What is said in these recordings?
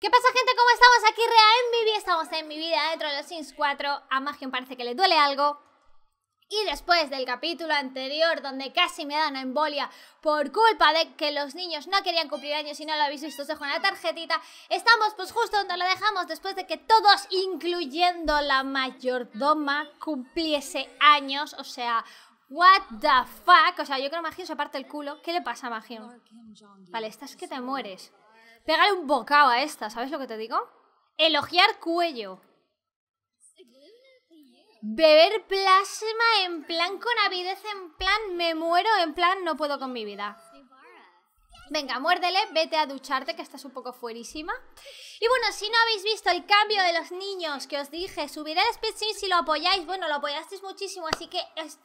¿Qué pasa gente? ¿Cómo estamos? Aquí Rea en mi vida, estamos en mi vida dentro de los Sims 4 A Magion parece que le duele algo Y después del capítulo anterior donde casi me dan una embolia Por culpa de que los niños no querían cumplir años y no lo habéis visto, se con la tarjetita Estamos pues justo donde lo dejamos después de que todos, incluyendo la mayordoma, cumpliese años O sea, What the fuck? O sea, yo creo que Magion se parte el culo. ¿Qué le pasa a Magion? Vale, estás que te mueres. Pégale un bocado a esta, ¿sabes lo que te digo? Elogiar cuello. Beber plasma en plan con avidez, en plan me muero, en plan no puedo con mi vida. Venga, muérdele, vete a ducharte que estás un poco fuerísima. Y bueno, si no habéis visto el cambio de los niños que os dije, subiré el Speed Sims si lo apoyáis. Bueno, lo apoyasteis muchísimo, así que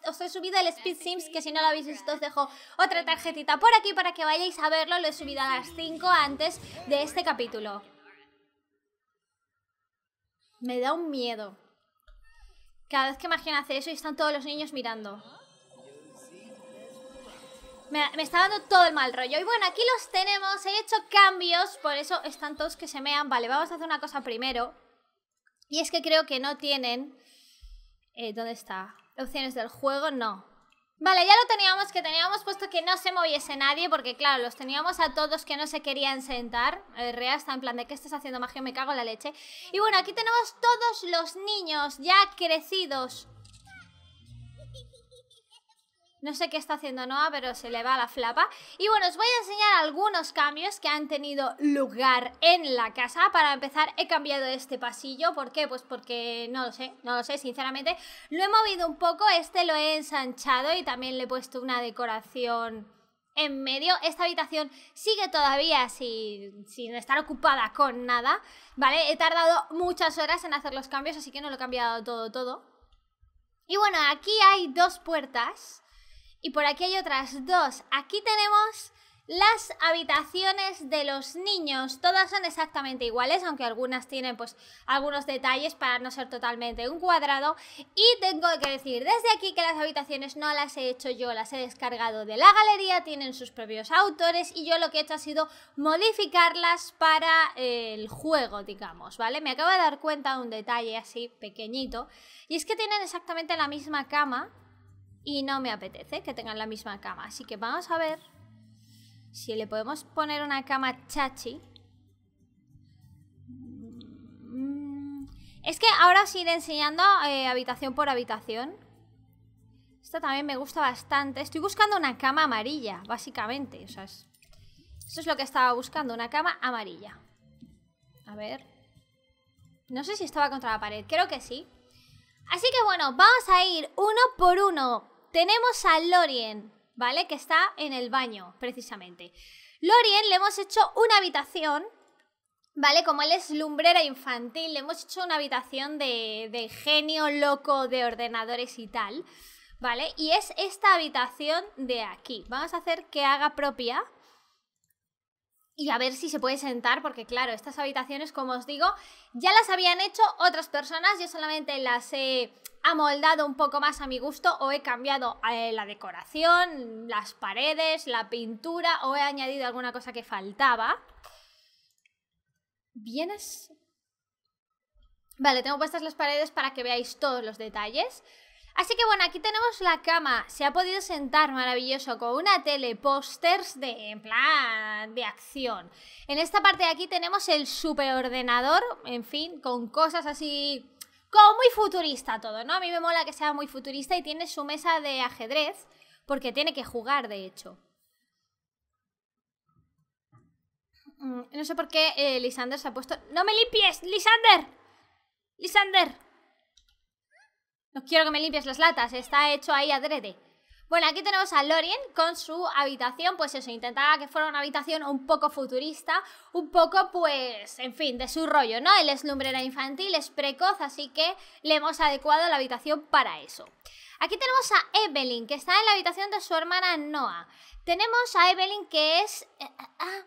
os he subido el Speed Sims, que si no lo habéis visto os dejo otra tarjetita por aquí para que vayáis a verlo. Lo he subido a las 5 antes de este capítulo. Me da un miedo. Cada vez que imagino hace eso y están todos los niños mirando. Me, está dando todo el mal rollo. Y bueno, aquí los tenemos. He hecho cambios, por eso están todos que se mean. Vale, vamos a hacer una cosa primero. Y es que creo que no tienen... Eh, ¿Dónde está? Opciones del juego, no. Vale, ya lo teníamos, que teníamos puesto que no se moviese nadie, porque claro, los teníamos a todos que no se querían sentar. El eh, Rea está en plan de, que estás haciendo, magia? Me cago en la leche. Y bueno, aquí tenemos todos los niños ya crecidos no sé qué está haciendo Noah, pero se le va la flapa. Y bueno, os voy a enseñar algunos cambios que han tenido lugar en la casa. Para empezar, he cambiado este pasillo. ¿Por qué? Pues porque no lo sé, no lo sé, sinceramente. Lo he movido un poco, este lo he ensanchado y también le he puesto una decoración en medio. Esta habitación sigue todavía sin, sin, estar ocupada con nada, ¿vale? He tardado muchas horas en hacer los cambios, así que no lo he cambiado todo, todo. Y bueno, aquí hay dos puertas y por aquí hay otras dos. Aquí tenemos las habitaciones de los niños. Todas son exactamente iguales, aunque algunas tienen pues algunos detalles para no ser totalmente un cuadrado. Y tengo que decir desde aquí que las habitaciones no las he hecho yo, las he descargado de la galería, tienen sus propios autores y yo lo que he hecho ha sido modificarlas para eh, el juego, digamos, ¿vale? Me acabo de dar cuenta de un detalle así pequeñito y es que tienen exactamente la misma cama y no me apetece que tengan la misma cama. Así que vamos a ver si le podemos poner una cama chachi. Mm, es que ahora os iré enseñando eh, habitación por habitación. Esta también me gusta bastante. Estoy buscando una cama amarilla, básicamente. O sea, Eso es lo que estaba buscando, una cama amarilla. A ver. No sé si estaba contra la pared, creo que sí. Así que bueno, vamos a ir uno por uno tenemos a Lorien, ¿vale? Que está en el baño, precisamente. Lorien le hemos hecho una habitación, ¿vale? Como él es lumbrera infantil, le hemos hecho una habitación de, de genio loco de ordenadores y tal, ¿vale? Y es esta habitación de aquí. Vamos a hacer que haga propia. Y a ver si se puede sentar, porque claro, estas habitaciones, como os digo, ya las habían hecho otras personas, yo solamente las he ha moldado un poco más a mi gusto o he cambiado eh, la decoración, las paredes, la pintura o he añadido alguna cosa que faltaba. ¿Vienes? Vale, tengo puestas las paredes para que veáis todos los detalles. Así que bueno, aquí tenemos la cama. Se ha podido sentar maravilloso con una tele, pósters de plan de acción. En esta parte de aquí tenemos el superordenador, en fin, con cosas así como muy futurista todo, ¿no? A mí me mola que sea muy futurista y tiene su mesa de ajedrez, porque tiene que jugar, de hecho. Mm, no sé por qué eh, Lisander se ha puesto... ¡No me limpies, Lisander! ¡Lisander! No quiero que me limpies las latas, está hecho ahí adrede. Bueno, aquí tenemos a Lorien con su habitación, pues eso, intentaba que fuera una habitación un poco futurista, un poco, pues, en fin, de su rollo, ¿no? Él es lumbrera infantil, es precoz, así que le hemos adecuado la habitación para eso. Aquí tenemos a Evelyn, que está en la habitación de su hermana Noah. Tenemos a Evelyn, que es... Eh, ah,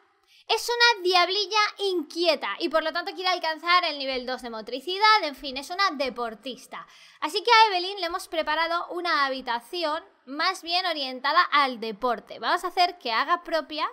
es una diablilla inquieta y por lo tanto quiere alcanzar el nivel 2 de motricidad, en fin, es una deportista. Así que a Evelyn le hemos preparado una habitación más bien orientada al deporte. Vamos a hacer que haga propia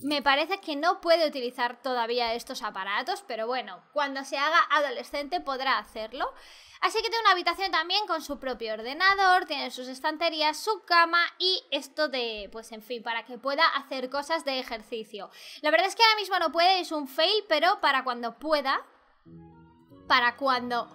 me parece que no puede utilizar todavía estos aparatos, pero bueno, cuando se haga adolescente podrá hacerlo. Así que tiene una habitación también con su propio ordenador, tiene sus estanterías, su cama y esto de, pues en fin, para que pueda hacer cosas de ejercicio. La verdad es que ahora mismo no puede, es un fail, pero para cuando pueda, para cuando...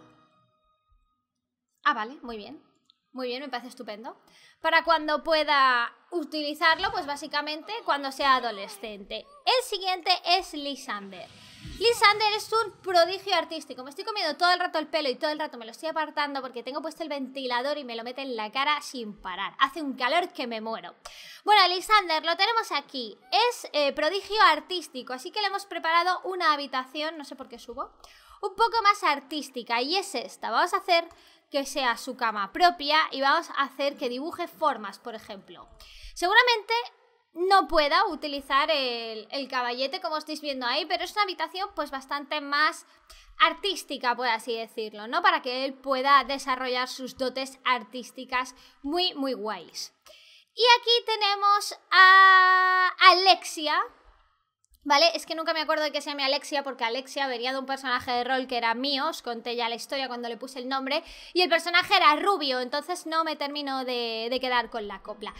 Ah, vale, muy bien. Muy bien, me parece estupendo. Para cuando pueda utilizarlo, pues básicamente cuando sea adolescente. El siguiente es Lisander. Lisander es un prodigio artístico. Me estoy comiendo todo el rato el pelo y todo el rato me lo estoy apartando porque tengo puesto el ventilador y me lo mete en la cara sin parar. Hace un calor que me muero. Bueno, Lisander lo tenemos aquí. Es eh, prodigio artístico, así que le hemos preparado una habitación, no sé por qué subo, un poco más artística y es esta. Vamos a hacer que sea su cama propia y vamos a hacer que dibuje formas, por ejemplo. Seguramente no pueda utilizar el, caballete como estáis viendo ahí, pero es una habitación pues bastante más artística, por así decirlo, ¿no? Para que él pueda desarrollar sus dotes artísticas muy, muy guays. Y aquí tenemos a Alexia, ¿Vale? Es que nunca me acuerdo de que se llame Alexia, porque Alexia venía de un personaje de rol que era mío, os conté ya la historia cuando le puse el nombre, y el personaje era rubio, entonces no me termino de, quedar con la copla.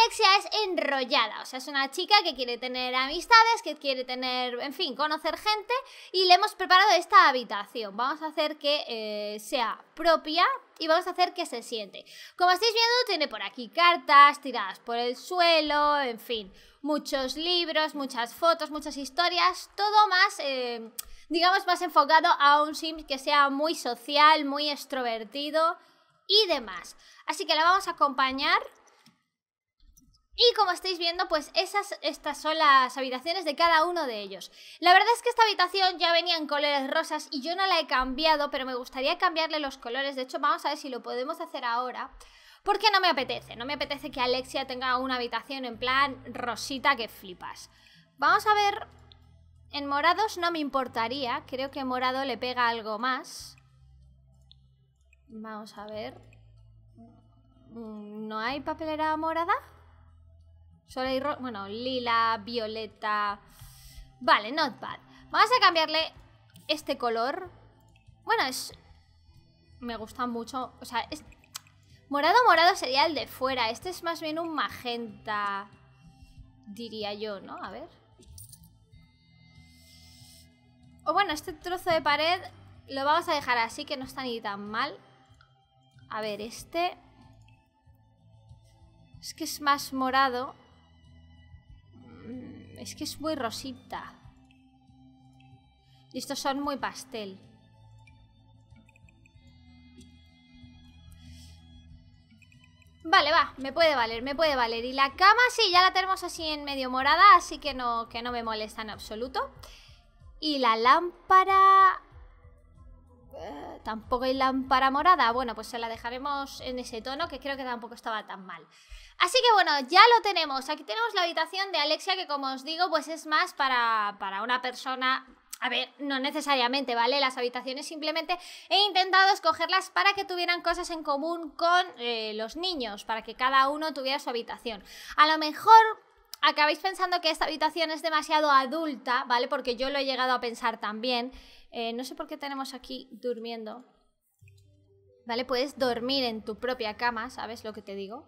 Alexia es enrollada, o sea, es una chica que quiere tener amistades, que quiere tener, en fin, conocer gente, y le hemos preparado esta habitación. Vamos a hacer que eh, sea propia y vamos a hacer que se siente. Como estáis viendo, tiene por aquí cartas tiradas por el suelo, en fin, muchos libros, muchas fotos, muchas historias, todo más... Em, digamos, más enfocado a un sim que sea muy social, muy extrovertido y demás. Así que la vamos a acompañar y como estáis viendo, pues esas, estas son las habitaciones de cada uno de ellos. La verdad es que esta habitación ya venía en colores rosas y yo no la he cambiado, pero me gustaría cambiarle los colores. De hecho, vamos a ver si lo podemos hacer ahora. Porque no me apetece, no me apetece que Alexia tenga una habitación en plan rosita que flipas. Vamos a ver, en morados no me importaría, creo que morado le pega algo más. Vamos a ver. Mm, ¿No hay papelera morada? y rojo. bueno, lila, violeta. Vale, not bad. Vamos a cambiarle este color. Bueno, es... Me gusta mucho. O sea, es... Morado, morado sería el de fuera. Este es más bien un magenta, diría yo, ¿no? A ver. O bueno, este trozo de pared lo vamos a dejar así, que no está ni tan mal. A ver, este... Es que es más morado. Es que es muy rosita. Y estos son muy pastel. Vale, va, me puede valer, me puede valer. Y la cama sí, ya la tenemos así en medio morada, así que no, que no me molesta en absoluto. Y la lámpara... Eh, tampoco hay lámpara morada. Bueno, pues se la dejaremos en ese tono, que creo que tampoco estaba tan mal. Así que bueno, ya lo tenemos. Aquí tenemos la habitación de Alexia que como os digo, pues es más para, para una persona a ver, no necesariamente, ¿vale? Las habitaciones simplemente he intentado escogerlas para que tuvieran cosas en común con eh, los niños, para que cada uno tuviera su habitación. A lo mejor acabáis pensando que esta habitación es demasiado adulta, ¿vale? Porque yo lo he llegado a pensar también. Eh, no sé por qué tenemos aquí durmiendo. ¿Vale? Puedes dormir en tu propia cama, ¿sabes lo que te digo?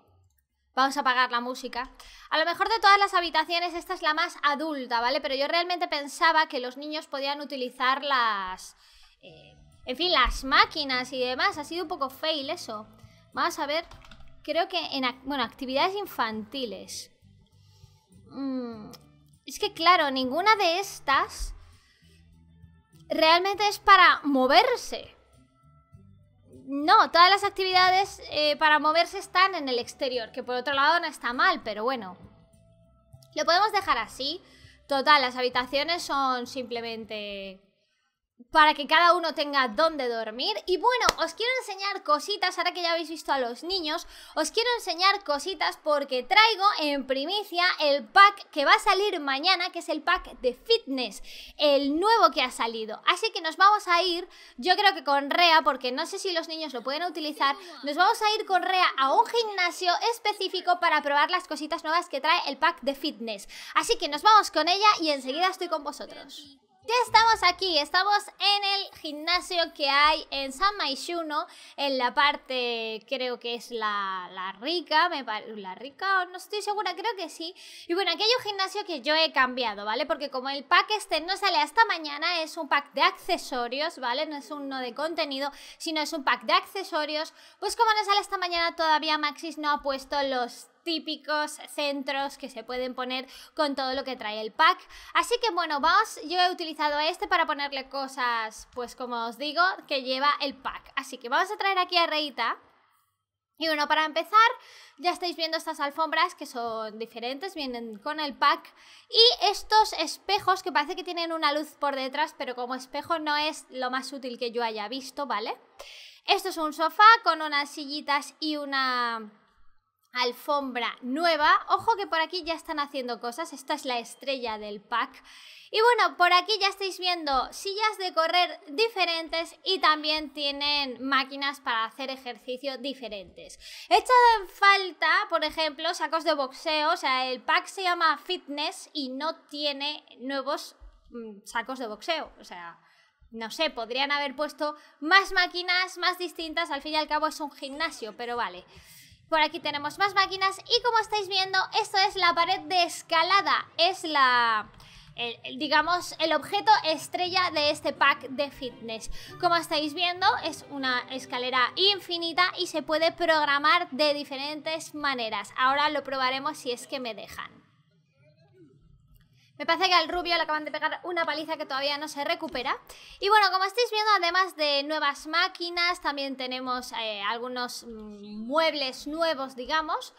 Vamos a apagar la música. A lo mejor de todas las habitaciones esta es la más adulta, ¿vale? Pero yo realmente pensaba que los niños podían utilizar las... Eh, en fin, las máquinas y demás. Ha sido un poco fail eso. Vamos a ver. Creo que en... Bueno, actividades infantiles. Mm, es que claro, ninguna de estas realmente es para moverse. No, todas las actividades eh, para moverse están en el exterior, que por otro lado no está mal, pero bueno. Lo podemos dejar así. Total, las habitaciones son simplemente para que cada uno tenga dónde dormir. Y bueno, os quiero enseñar cositas, ahora que ya habéis visto a los niños, os quiero enseñar cositas porque traigo en primicia el pack que va a salir mañana, que es el pack de fitness, el nuevo que ha salido. Así que nos vamos a ir, yo creo que con Rea, porque no sé si los niños lo pueden utilizar, nos vamos a ir con Rea a un gimnasio específico para probar las cositas nuevas que trae el pack de fitness. Así que nos vamos con ella y enseguida estoy con vosotros. Ya estamos aquí, estamos en el gimnasio que hay en San Maishuno, en la parte, creo que es la, rica, me la rica, no estoy segura, creo que sí. Y bueno, aquí hay un gimnasio que yo he cambiado, ¿vale? Porque como el pack este no sale hasta mañana, es un pack de accesorios, ¿vale? No es uno de contenido, sino es un pack de accesorios. Pues como no sale hasta mañana, todavía Maxis no ha puesto los típicos centros que se pueden poner con todo lo que trae el pack. Así que bueno, vamos, yo he utilizado este para ponerle cosas, pues como os digo, que lleva el pack. Así que vamos a traer aquí a Reita. Y bueno, para empezar, ya estáis viendo estas alfombras que son diferentes, vienen con el pack. Y estos espejos que parece que tienen una luz por detrás, pero como espejo no es lo más útil que yo haya visto, ¿vale? Esto es un sofá con unas sillitas y una alfombra nueva. Ojo que por aquí ya están haciendo cosas. Esta es la estrella del pack. Y bueno, por aquí ya estáis viendo sillas de correr diferentes y también tienen máquinas para hacer ejercicio diferentes. He echado en falta, por ejemplo, sacos de boxeo. O sea, el pack se llama Fitness y no tiene nuevos mm, sacos de boxeo. O sea, no sé, podrían haber puesto más máquinas, más distintas. Al fin y al cabo es un gimnasio, pero vale. Por aquí tenemos más máquinas y como estáis viendo, esto es la pared de escalada. Es la... digamos, el objeto estrella de este pack de fitness. Como estáis viendo, es una escalera infinita y se puede programar de diferentes maneras. Ahora lo probaremos si es que me dejan. Me parece que al rubio le acaban de pegar una paliza que todavía no se recupera. Y bueno, como estáis viendo, además de nuevas máquinas, también tenemos eh, algunos mm, muebles nuevos, digamos.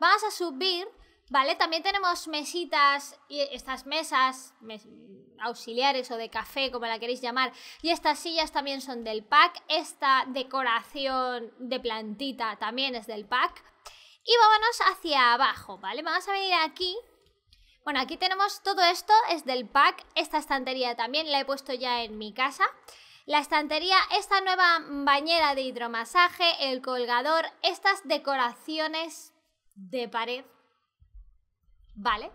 Vamos a subir, ¿vale? También tenemos mesitas, y estas mesas auxiliares o de café, como la queréis llamar. Y estas sillas también son del pack. Esta decoración de plantita también es del pack. Y vámonos hacia abajo, ¿vale? Vamos a venir aquí bueno, aquí tenemos todo esto, es del pack. Esta estantería también la he puesto ya en mi casa. La estantería, esta nueva bañera de hidromasaje, el colgador, estas decoraciones de pared. Vale.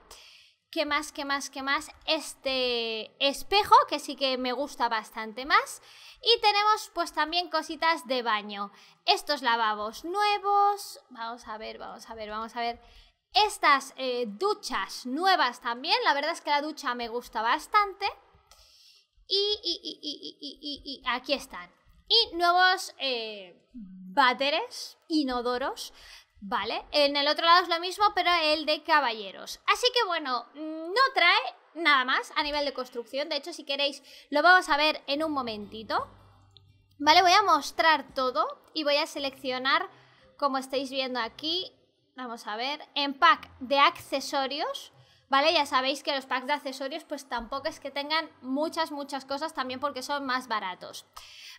¿Qué más, qué más, qué más? Este espejo, que sí que me gusta bastante más. Y tenemos pues también cositas de baño. Estos lavabos nuevos. Vamos a ver, vamos a ver, vamos a ver. Estas eh, duchas nuevas también, la verdad es que la ducha me gusta bastante. Y, aquí están. Y nuevos bateres eh, inodoros ¿vale? En el otro lado es lo mismo, pero el de caballeros. Así que bueno, no trae nada más a nivel de construcción. De hecho, si queréis, lo vamos a ver en un momentito. Vale, voy a mostrar todo y voy a seleccionar, como estáis viendo aquí, vamos a ver, en pack de accesorios, ¿vale? Ya sabéis que los packs de accesorios pues tampoco es que tengan muchas, muchas cosas también porque son más baratos.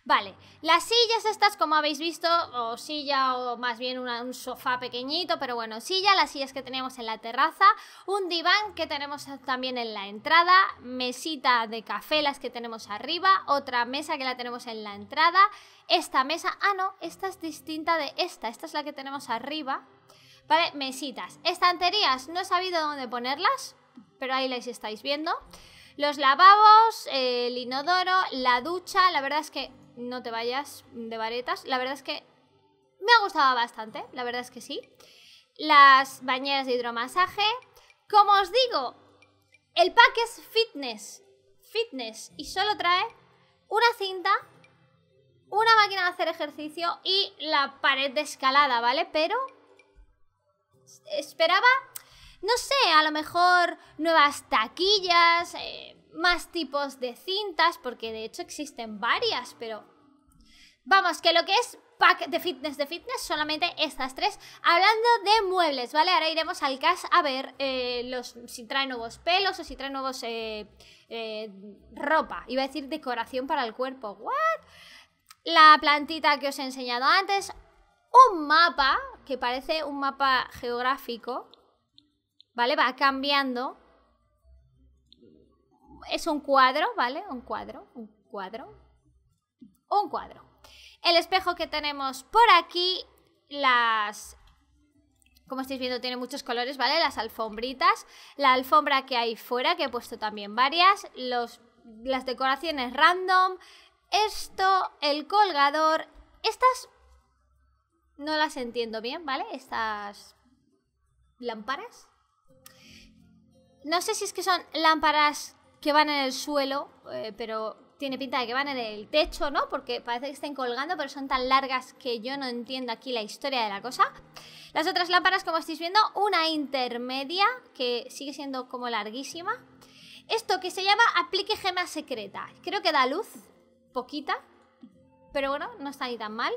Vale, las sillas estas, como habéis visto, o silla o más bien un sofá pequeñito, pero bueno, silla, las sillas que tenemos en la terraza, un diván que tenemos también en la entrada, mesita de café las que tenemos arriba, otra mesa que la tenemos en la entrada, esta mesa, ah no, esta es distinta de esta, esta es la que tenemos arriba, Vale, mesitas. Estanterías, no he sabido dónde ponerlas, pero ahí las estáis viendo. Los lavabos, el inodoro, la ducha, la verdad es que no te vayas de varetas, la verdad es que me ha gustado bastante, la verdad es que sí. Las bañeras de hidromasaje, como os digo, el pack es fitness, fitness, y solo trae una cinta, una máquina de hacer ejercicio y la pared de escalada, ¿vale? Pero esperaba, no sé, a lo mejor nuevas taquillas, eh, más tipos de cintas, porque de hecho existen varias, pero... Vamos, que lo que es pack de fitness de fitness, solamente estas tres. Hablando de muebles, ¿vale? Ahora iremos al CAS a ver eh, los, si trae nuevos pelos o si trae nuevos eh, ropa. Iba a decir decoración para el cuerpo. ¿What? La plantita que os he enseñado antes, un mapa que parece un mapa geográfico, ¿vale? Va cambiando. Es un cuadro, ¿vale? Un cuadro, un cuadro, un cuadro. El espejo que tenemos por aquí, las... Como estáis viendo, tiene muchos colores, ¿vale? Las alfombritas, la alfombra que hay fuera, que he puesto también varias, los, las decoraciones random, esto, el colgador, estas no las entiendo bien, ¿vale? Estas lámparas. No sé si es que son lámparas que van en el suelo, eh, pero tiene pinta de que van en el techo, ¿no? Porque parece que estén colgando, pero son tan largas que yo no entiendo aquí la historia de la cosa. Las otras lámparas, como estáis viendo, una intermedia, que sigue siendo como larguísima. Esto que se llama aplique gema secreta. Creo que da luz, poquita, pero bueno, no está ni tan mal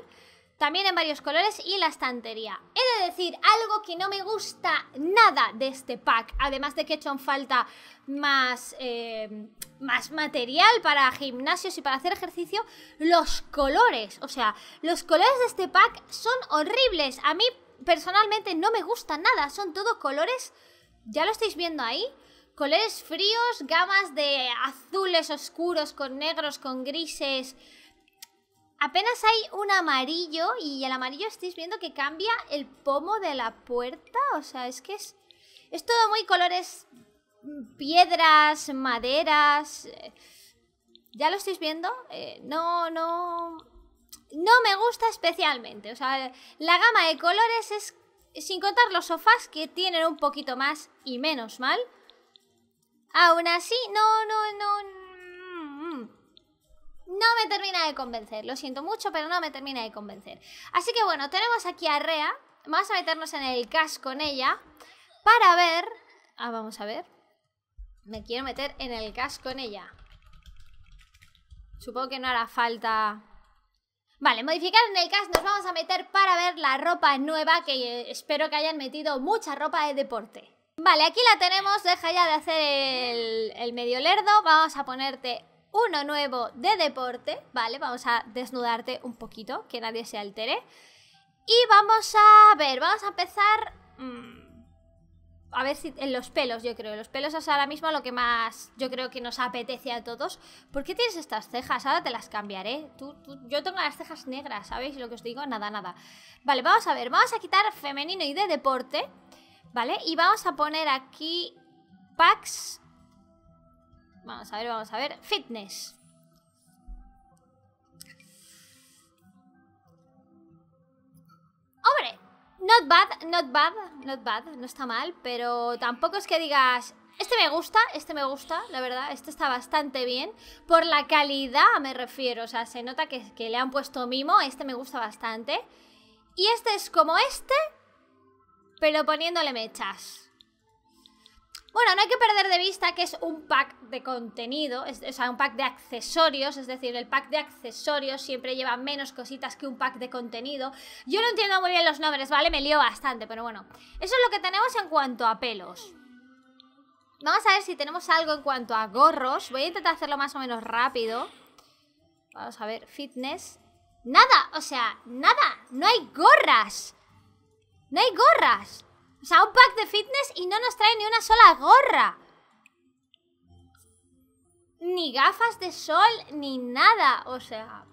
también en varios colores y la estantería. He de decir algo que no me gusta nada de este pack, además de que he hecho en falta más, eh, más material para gimnasios y para hacer ejercicio, los colores. O sea, los colores de este pack son horribles. A mí personalmente no me gusta nada, son todo colores, ya lo estáis viendo ahí, colores fríos, gamas de azules oscuros con negros, con grises Apenas hay un amarillo y el amarillo estáis viendo que cambia el pomo de la puerta. O sea, es que es, es todo muy colores, mm, piedras, maderas. Eh, ya lo estáis viendo. Eh, no, no. No me gusta especialmente. O sea, la gama de colores es, sin contar los sofás que tienen un poquito más y menos mal. Aún así, no, no, no. no. Mm, mm, no me termina de convencer. Lo siento mucho, pero no me termina de convencer. Así que bueno, tenemos aquí a Rea. Vamos a meternos en el cash con ella para ver... Ah, vamos a ver. Me quiero meter en el cash con ella. Supongo que no hará falta... Vale, modificar en el casco, nos vamos a meter para ver la ropa nueva, que espero que hayan metido mucha ropa de deporte. Vale, aquí la tenemos, deja ya de hacer el, el medio lerdo, vamos a ponerte uno nuevo de deporte, ¿vale? Vamos a desnudarte un poquito, que nadie se altere. Y vamos a ver, vamos a empezar... Mm, a ver si en los pelos, yo creo. Los pelos es ahora mismo lo que más yo creo que nos apetece a todos. ¿Por qué tienes estas cejas? Ahora te las cambiaré. yo tengo las cejas negras, ¿sabéis lo que os digo? Nada, nada. Vale, vamos a ver. Vamos a quitar femenino y de deporte, ¿vale? Y vamos a poner aquí packs Vamos a ver, vamos a ver. Fitness. Hombre, not bad, not bad, not bad. No está mal, pero tampoco es que digas... Este me gusta, este me gusta, la verdad, este está bastante bien. Por la calidad me refiero, o sea, se nota que, que le han puesto mimo, este me gusta bastante. Y este es como este, pero poniéndole mechas. Bueno, no hay que perder de vista que es un pack de contenido, es, o sea, un pack de accesorios, es decir, el pack de accesorios siempre lleva menos cositas que un pack de contenido. Yo no entiendo muy bien los nombres, ¿vale? Me lío bastante, pero bueno. Eso es lo que tenemos en cuanto a pelos. Vamos a ver si tenemos algo en cuanto a gorros. Voy a intentar hacerlo más o menos rápido. Vamos a ver, fitness. Nada, o sea, nada, no hay gorras. No hay gorras. O sea, un pack de fitness y no nos trae ni una sola gorra. Ni gafas de sol, ni nada. O sea...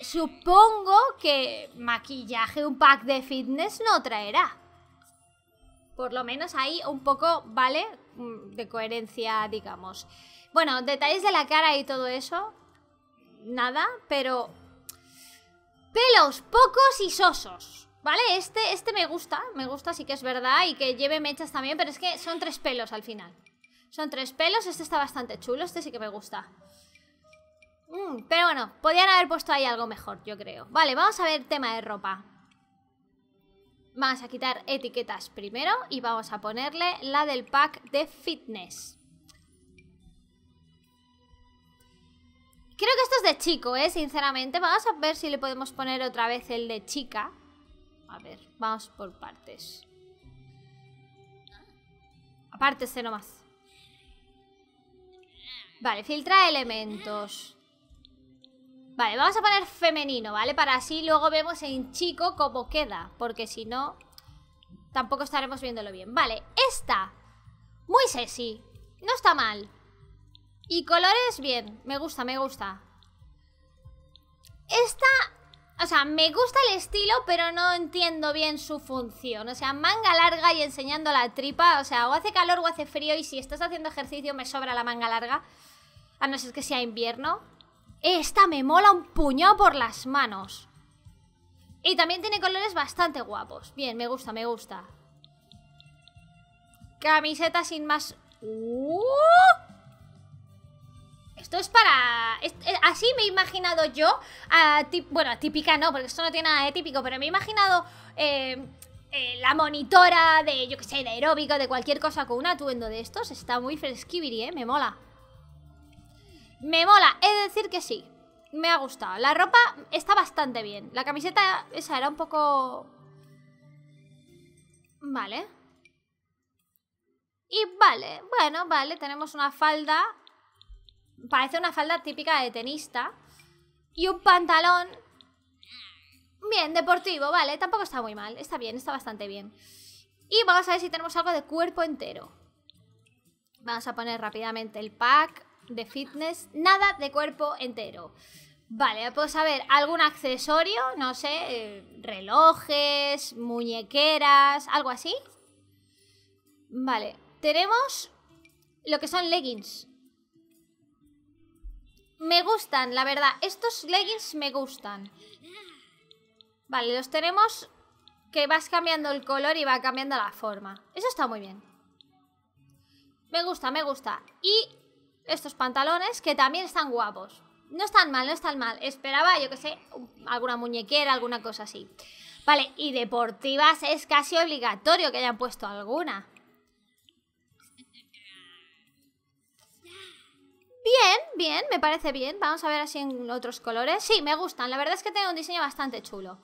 Supongo que maquillaje un pack de fitness no traerá. Por lo menos ahí un poco, ¿vale? Mm, de coherencia, digamos. Bueno, detalles de la cara y todo eso. Nada, pero... Pelos pocos y sosos. ¿Vale? Este, este me gusta, me gusta, sí que es verdad, y que lleve mechas también, pero es que son tres pelos al final. Son tres pelos, este está bastante chulo, este sí que me gusta. Mm, pero bueno, podían haber puesto ahí algo mejor, yo creo. Vale, vamos a ver tema de ropa. Vamos a quitar etiquetas primero y vamos a ponerle la del pack de fitness. Creo que esto es de chico, ¿eh? Sinceramente. Vamos a ver si le podemos poner otra vez el de chica. A ver, vamos por partes. Aparte este nomás. Vale, filtra elementos. Vale, vamos a poner femenino, ¿vale? Para así luego vemos en chico cómo queda. Porque si no, tampoco estaremos viéndolo bien. Vale, esta. Muy sexy. No está mal. Y colores, bien. Me gusta, me gusta. Esta o sea, me gusta el estilo, pero no entiendo bien su función. O sea, manga larga y enseñando la tripa. O sea, o hace calor o hace frío y si estás haciendo ejercicio me sobra la manga larga. A no ser que sea invierno. Esta me mola un puñado por las manos. Y también tiene colores bastante guapos. Bien, me gusta, me gusta. Camiseta sin más... ¡Uh! Esto es para... así me he imaginado yo, bueno, típica no, porque esto no tiene nada de típico, pero me he imaginado em, eh, la monitora de, yo que sé, de aeróbico, de cualquier cosa con un atuendo de estos. Está muy fresquibiri, ¿eh? Me mola. Me mola, he de decir que sí. Me ha gustado. La ropa está bastante bien. La camiseta esa era un poco... Vale. Y vale, bueno, vale, tenemos una falda parece una falda típica de tenista. Y un pantalón. Bien, deportivo, vale. Tampoco está muy mal. Está bien, está bastante bien. Y vamos a ver si tenemos algo de cuerpo entero. Vamos a poner rápidamente el pack de fitness. Nada de cuerpo entero. Vale, pues a ver, algún accesorio, no sé, relojes, muñequeras, algo así. Vale, tenemos lo que son leggings. Me gustan, la verdad. Estos leggings me gustan. Vale, los tenemos que vas cambiando el color y va cambiando la forma. Eso está muy bien. Me gusta, me gusta. Y estos pantalones que también están guapos. No están mal, no están mal. Esperaba, yo que sé, alguna muñequera, alguna cosa así. Vale, y deportivas es casi obligatorio que hayan puesto alguna. Bien, bien, me parece bien. Vamos a ver así en otros colores. Sí, me gustan. La verdad es que tengo un diseño bastante chulo.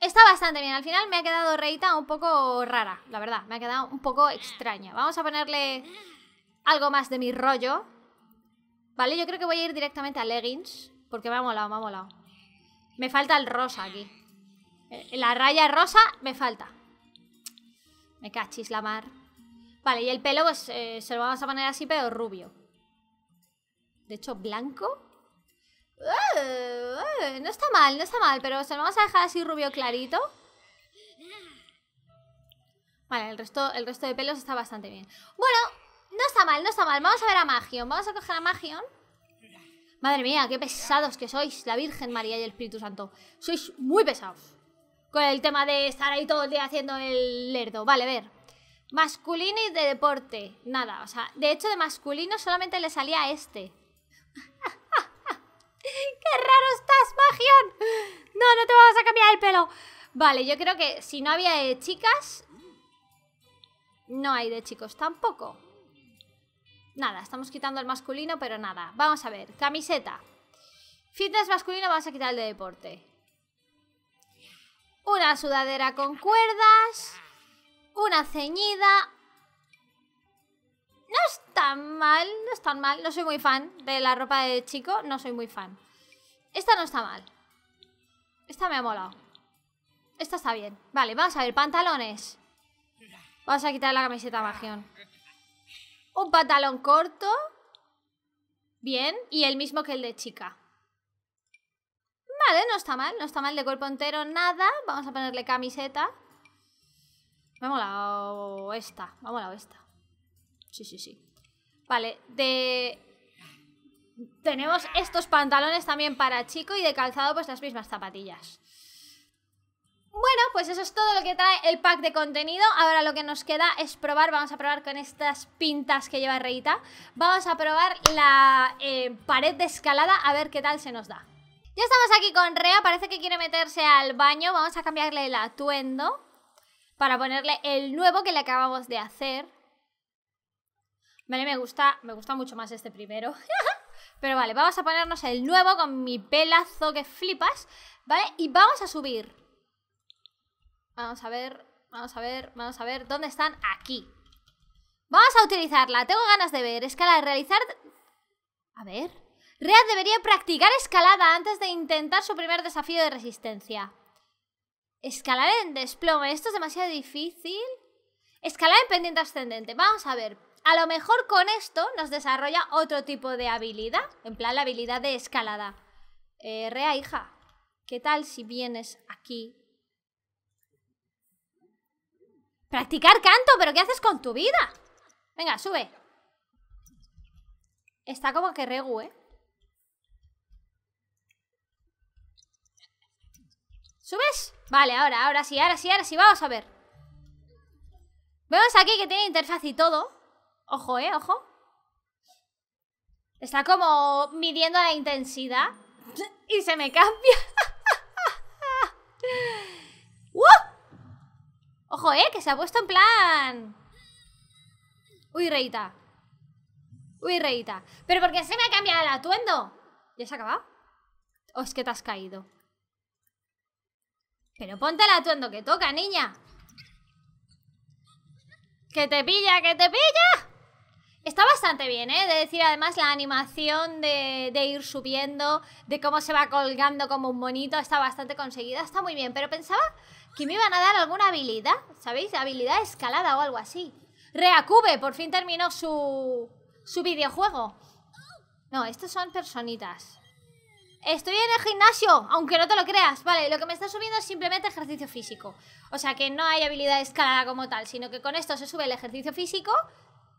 Está bastante bien. Al final me ha quedado Reita un poco rara, la verdad. Me ha quedado un poco extraña. Vamos a ponerle algo más de mi rollo. Vale, yo creo que voy a ir directamente a leggings. Porque me ha molado, me ha molado. Me falta el rosa aquí. Eh, la raya rosa me falta. Me cachis la mar. Vale, y el pelo pues eh, se lo vamos a poner así, pero rubio. De hecho, blanco. Uh, uh, no está mal, no está mal, pero se lo vamos a dejar así rubio clarito. Vale, el resto, el resto de pelos está bastante bien. Bueno, no está mal, no está mal. Vamos a ver a Magion. Vamos a coger a Magion. Madre mía, qué pesados que sois, la Virgen María y el Espíritu Santo. Sois muy pesados. Con el tema de estar ahí todo el día haciendo el lerdo. Vale, a ver. Masculino y de deporte. Nada, o sea, de hecho de masculino solamente le salía a este. ¡Qué raro estás, Magión. No, no te vamos a cambiar el pelo. Vale, yo creo que si no había de chicas, no hay de chicos tampoco. Nada, estamos quitando el masculino, pero nada. Vamos a ver, camiseta. Fitness masculino, vamos a quitar el de deporte. Una sudadera con cuerdas. Una ceñida. No está mal, no está mal. No soy muy fan de la ropa de chico, no soy muy fan. Esta no está mal. Esta me ha molado. Esta está bien. Vale, vamos a ver, pantalones. Vamos a quitar la camiseta magión. Un pantalón corto. Bien. Y el mismo que el de chica. Vale, no está mal. No está mal de cuerpo entero, nada. Vamos a ponerle camiseta. Me ha molado esta. Me ha molado esta. Sí, sí, sí. Vale, de... Tenemos estos pantalones también para chico y de calzado pues las mismas zapatillas. Bueno, pues eso es todo lo que trae el pack de contenido. Ahora lo que nos queda es probar, vamos a probar con estas pintas que lleva Reita. Vamos a probar la eh, pared de escalada a ver qué tal se nos da. Ya estamos aquí con Rea, parece que quiere meterse al baño. Vamos a cambiarle el atuendo para ponerle el nuevo que le acabamos de hacer. Vale, me gusta, me gusta mucho más este primero. Pero vale, vamos a ponernos el nuevo con mi pelazo que flipas, ¿vale? Y vamos a subir. Vamos a ver, vamos a ver, vamos a ver, ¿dónde están? Aquí. Vamos a utilizarla, tengo ganas de ver. escalar, realizar... A ver... Real debería practicar escalada antes de intentar su primer desafío de resistencia. Escalar en desplome, esto es demasiado difícil. Escalar en pendiente ascendente. Vamos a ver, a lo mejor con esto nos desarrolla otro tipo de habilidad, en plan la habilidad de escalada. Eh, Rea, hija, ¿qué tal si vienes aquí? Practicar canto, pero ¿qué haces con tu vida? Venga, sube. Está como que regue ¿eh? ¿Subes? Vale, ahora, ahora sí, ahora sí, ahora sí, vamos a ver. Vemos aquí que tiene interfaz y todo. Ojo, ¿eh? Ojo. Está como midiendo la intensidad y se me cambia. Ojo, ¿eh? Que se ha puesto en plan... Uy, reita. Uy, reita. ¿Pero por qué se me ha cambiado el atuendo? ¿Ya se ha acabado? ¿O es que te has caído? Pero ponte el atuendo que toca, niña. ¡Que te pilla, que te pilla! Está bastante bien, ¿eh? De decir, además, la animación de, ir subiendo, de cómo se va colgando como un monito, está bastante conseguida, está muy bien. Pero pensaba que me iban a dar alguna habilidad, ¿sabéis? Habilidad escalada o algo así. Reacube, por fin terminó su, su videojuego. No, estos son personitas. Estoy en el gimnasio, aunque no te lo creas. Vale, lo que me está subiendo es simplemente ejercicio físico. O sea que no hay habilidad escalada como tal, sino que con esto se sube el ejercicio físico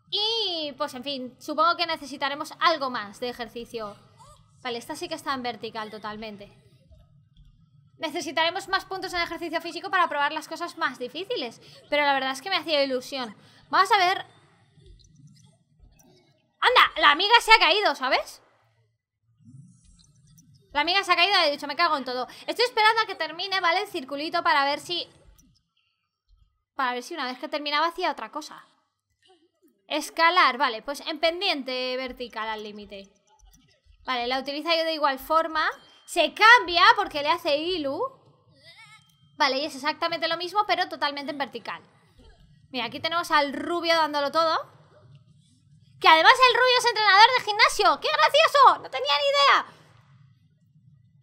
y pues en fin, supongo que necesitaremos algo más de ejercicio. Vale, esta sí que está en vertical totalmente. Necesitaremos más puntos en ejercicio físico para probar las cosas más difíciles. Pero la verdad es que me hacía ilusión. Vamos a ver... ¡Anda! La amiga se ha caído, ¿sabes? La amiga se ha caído y he dicho, me cago en todo. Estoy esperando a que termine, ¿vale? El circulito para ver si... Para ver si una vez que terminaba hacía otra cosa. Escalar, vale, pues en pendiente vertical al límite. Vale, la utiliza yo de igual forma. Se cambia porque le hace ilu. Vale, y es exactamente lo mismo, pero totalmente en vertical. Mira, aquí tenemos al rubio dándolo todo. Que además el rubio es entrenador de gimnasio. ¡Qué gracioso! No tenía ni idea.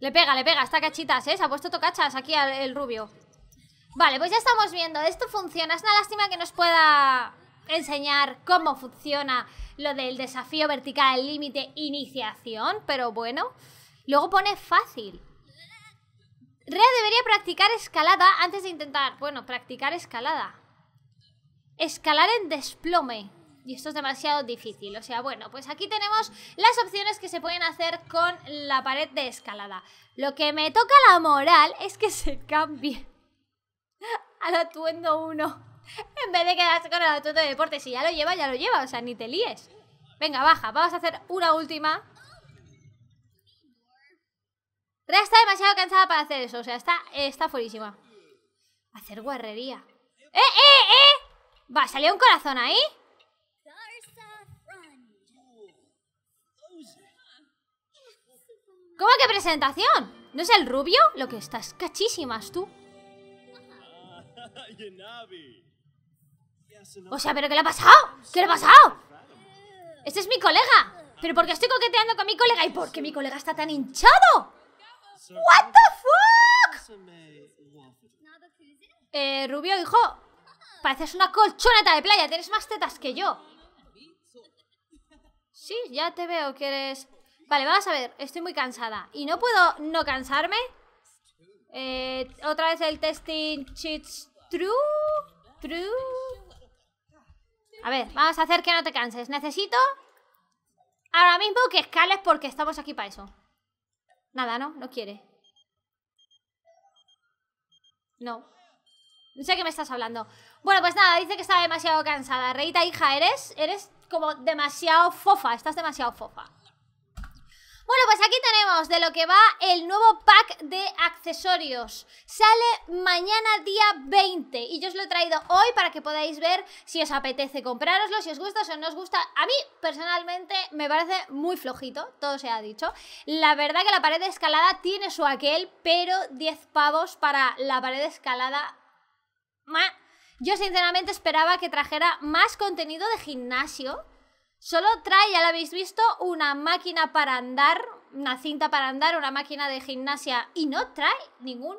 Le pega, le pega, está cachitas, ¿eh? Se ha puesto tocachas aquí al el rubio. Vale, pues ya estamos viendo. Esto funciona. Es una lástima que nos pueda enseñar cómo funciona lo del desafío vertical, límite, iniciación, pero bueno, luego pone fácil. Rea debería practicar escalada antes de intentar, bueno, practicar escalada. Escalar en desplome. Y esto es demasiado difícil. O sea, bueno, pues aquí tenemos las opciones que se pueden hacer con la pared de escalada. Lo que me toca la moral es que se cambie al atuendo 1 en vez de quedarse con el atuendo de deporte, si ya lo lleva, ya lo lleva, o sea, ni te líes. Venga, baja, vamos a hacer una última. Rea está demasiado cansada para hacer eso, o sea, está, está furísima. Hacer guarrería. ¡Eh, eh, eh! Va, salió un corazón ahí. ¿Cómo que presentación? ¿No es el rubio? Lo que estás cachísimas tú. O sea, ¿pero qué le ha pasado? ¿Qué le ha pasado? ¡Este es mi colega! ¿Pero por qué estoy coqueteando con mi colega? ¿Y por qué mi colega está tan hinchado? ¿What the fuck? Eh, Rubio, hijo Pareces una colchoneta de playa Tienes más tetas que yo Sí, ya te veo ¿Quieres...? eres... Vale, vamos a ver Estoy muy cansada Y no puedo no cansarme eh, Otra vez el testing cheats True True a ver, vamos a hacer que no te canses. Necesito ahora mismo que escales porque estamos aquí para eso. Nada, ¿no? No quiere. No. No sé qué me estás hablando. Bueno, pues nada, dice que está demasiado cansada. Reita, hija, eres, eres como demasiado fofa. Estás demasiado fofa. Bueno, pues aquí tenemos de lo que va el nuevo pack de accesorios. Sale mañana día 20 y yo os lo he traído hoy para que podáis ver si os apetece compraroslo, si os gusta o no os gusta. A mí, personalmente, me parece muy flojito, todo se ha dicho. La verdad que la pared de escalada tiene su aquel, pero 10 pavos para la pared de escalada... Yo sinceramente esperaba que trajera más contenido de gimnasio, Solo trae, ya lo habéis visto, una máquina para andar, una cinta para andar, una máquina de gimnasia y no trae ningún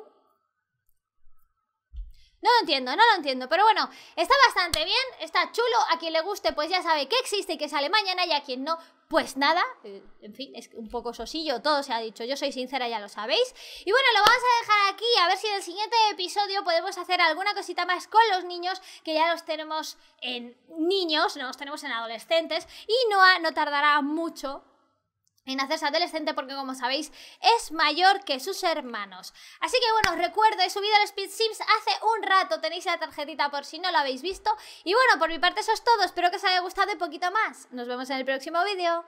no lo entiendo, no lo entiendo, pero bueno, está bastante bien, está chulo, a quien le guste pues ya sabe que existe y que sale mañana y a quien no, pues nada, eh, en fin, es un poco sosillo, todo se ha dicho, yo soy sincera, ya lo sabéis. Y bueno, lo vamos a dejar aquí, a ver si en el siguiente episodio podemos hacer alguna cosita más con los niños, que ya los tenemos en niños, no los tenemos en adolescentes, y Noah no tardará mucho en hacerse adolescente porque como sabéis es mayor que sus hermanos. Así que bueno, os recuerdo, he subido al Speed Sims hace un rato, tenéis la tarjetita por si no lo habéis visto. Y bueno, por mi parte eso es todo, espero que os haya gustado y poquito más. Nos vemos en el próximo vídeo.